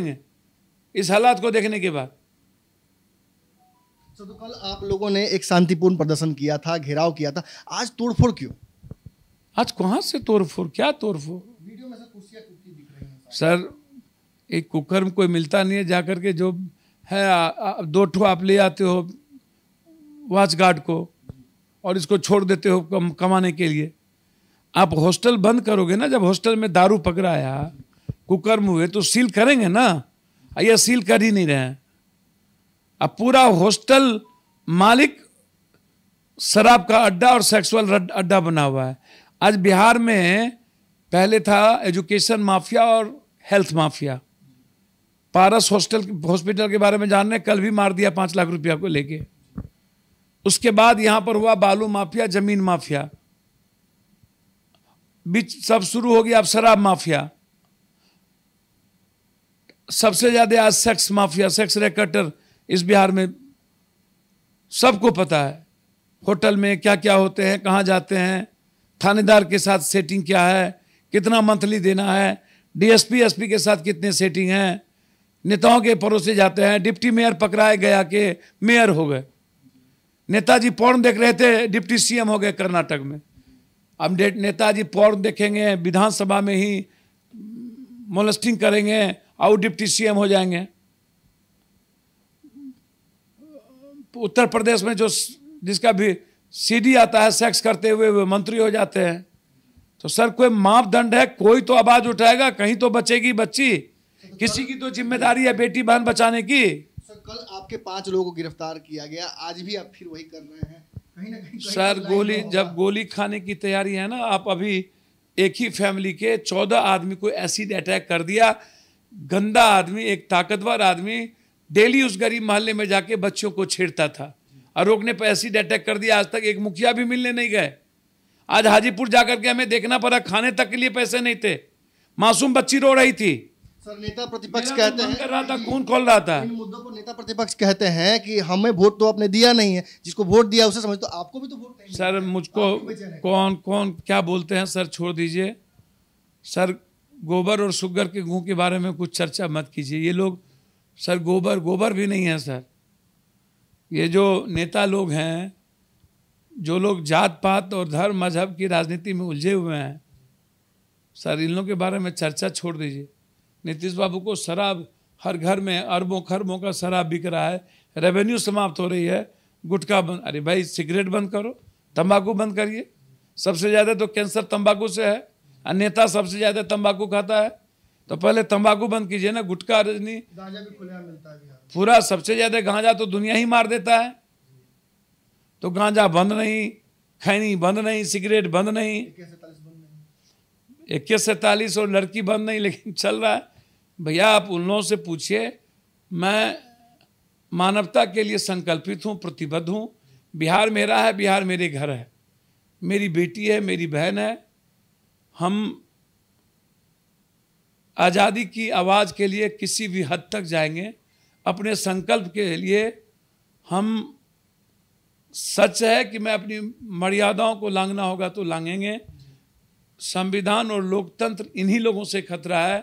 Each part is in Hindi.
इस हालात को देखने के बाद तो कल आप लोगों ने एक शांतिपूर्ण प्रदर्शन किया था घेराव किया था आज तोड़फोड़ क्यों आज कहां से तोड़फोड़ क्या तोड़फोड़ वीडियो में सर दिख रही सर एक कुकर्म कोई मिलता नहीं है जाकर के जो है आ, आ, दो ठो आप ले आते हो वाच गार्ड को और इसको छोड़ देते हो कम, कमाने के लिए आप हॉस्टल बंद करोगे ना जब हॉस्टल में दारू पकड़ाया कुकर्म हुए तो सील करेंगे ना यह सील कर ही नहीं रहे अब पूरा हॉस्टल मालिक शराब का अड्डा और सेक्सुअल अड्डा बना हुआ है आज बिहार में पहले था एजुकेशन माफिया और health mafia Paras hostel hospital के बारे में जानने कल भी मार दिया पाँच लाख रुपया को लेके उसके बाद यहाँ पर हुआ बालू माफिया जमीन माफिया बीच सब शुरू हो गया अब शराब माफिया सबसे ज़्यादा आज सेक्स माफिया सेक्स रेकटर इस बिहार में सबको पता है होटल में क्या क्या होते हैं कहाँ जाते हैं थानेदार के साथ सेटिंग क्या है कितना मंथली देना है डीएसपी एसपी के साथ कितने सेटिंग हैं नेताओं के परोसे जाते हैं डिप्टी मेयर पकड़ाए गया के मेयर हो गए नेताजी पौर्ण देख रहे थे डिप्टी सीएम हो गए कर्नाटक में अब नेताजी पौर्ण देखेंगे विधानसभा में ही मोलस्टिंग करेंगे और डिप्टी सीएम हो जाएंगे उत्तर प्रदेश में जो जिसका भी सीडी आता है सेक्स करते हुए वे मंत्री हो जाते हैं तो सर कोई मापदंड है कोई तो आवाज उठाएगा कहीं तो बचेगी बच्ची किसी की तो जिम्मेदारी है बेटी बहन बचाने की सर कल आपके पांच लोगों को गिरफ्तार किया गया आज भी आप फिर वही कर रहे हैं सर तो गोली जब गोली खाने की तैयारी है ना आप अभी एक ही फैमिली के चौदह आदमी को एसिड अटैक कर दिया गंदा आदमी एक ताकतवर आदमी डेली उस गरीब मोहल्ले में जाके बच्चों को छेड़ता था और रोकने पर एसिड अटैक कर दिया आज तक एक मुखिया भी मिलने नहीं गए आज हाजीपुर जाकर के हमें देखना पड़ा खाने तक के लिए पैसे नहीं थे मासूम बच्ची रो रही थी सर नेता प्रतिपक्ष तो कहते हैं कर रहा था खून खोल रहा था मुद्दों को नेता प्रतिपक्ष कहते हैं कि हमें वोट तो आपने दिया नहीं है जिसको वोट दिया उसे समझ तो आपको भी तो वोट सर मुझको कौन कौन क्या बोलते हैं सर छोड़ दीजिए सर गोबर और शुगर के गुह के बारे में कुछ चर्चा मत कीजिए ये लोग सर गोबर गोबर भी नहीं है सर ये जो नेता लोग हैं जो लोग जात पात और धर्म मजहब की राजनीति में उलझे हुए हैं सर इन लोगों के बारे में चर्चा छोड़ दीजिए नीतीश बाबू को शराब हर घर में अरबों खरबों का शराब बिक रहा है रेवेन्यू समाप्त हो रही है गुटखा बंद अरे भाई सिगरेट बंद करो तंबाकू बंद करिए सबसे ज़्यादा तो कैंसर तंबाकू से है नेता सबसे ज्यादा तंबाकू खाता है तो पहले तंबाकू बंद कीजिए ना गुटखा रजनी पूरा सबसे ज्यादा गांजा तो दुनिया ही मार देता है तो गांजा बंद नहीं खैनी बंद नहीं सिगरेट बंद नहीं इक्कीस सैतालीस और लड़की बंद नहीं लेकिन चल रहा है भैया आप उन लोगों से पूछिए मैं मानवता के लिए संकल्पित हूँ प्रतिबद्ध हूँ बिहार मेरा है बिहार मेरे घर है मेरी बेटी है मेरी बहन है हम आज़ादी की आवाज़ के लिए किसी भी हद तक जाएंगे अपने संकल्प के लिए हम सच है कि मैं अपनी मर्यादाओं को लांगना होगा तो लांगेंगे संविधान और लोकतंत्र इन्हीं लोगों से खतरा है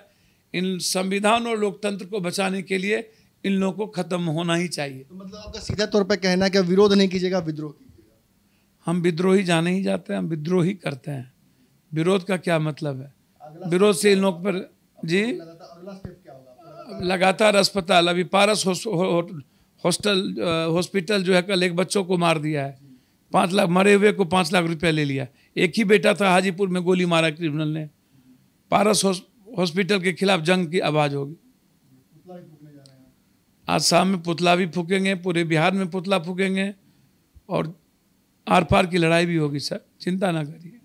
इन संविधान और लोकतंत्र को बचाने के लिए इन लोगों को खत्म होना ही चाहिए तो मतलब आपका सीधा तौर पर कहना है कि विरोध नहीं कीजिएगा विद्रोह कीजिएगा हम विद्रोही जाने ही जाते हैं हम विद्रोही करते हैं विरोध का क्या मतलब है विरोध से इन लोग पर जी लगातार अस्पताल अभी पारस हॉस्टल हॉस्पिटल जो है कल एक बच्चों को मार दिया है पाँच लाख मरे हुए को पाँच लाख रुपया ले लिया एक ही बेटा था हाजीपुर में गोली मारा क्रिमिनल ने पारस हॉस्पिटल के खिलाफ जंग की आवाज़ होगी आज शाम में पुतला भी फूकेंगे पूरे बिहार में पुतला फूकेंगे और आर पार की लड़ाई भी होगी सर चिंता ना करिए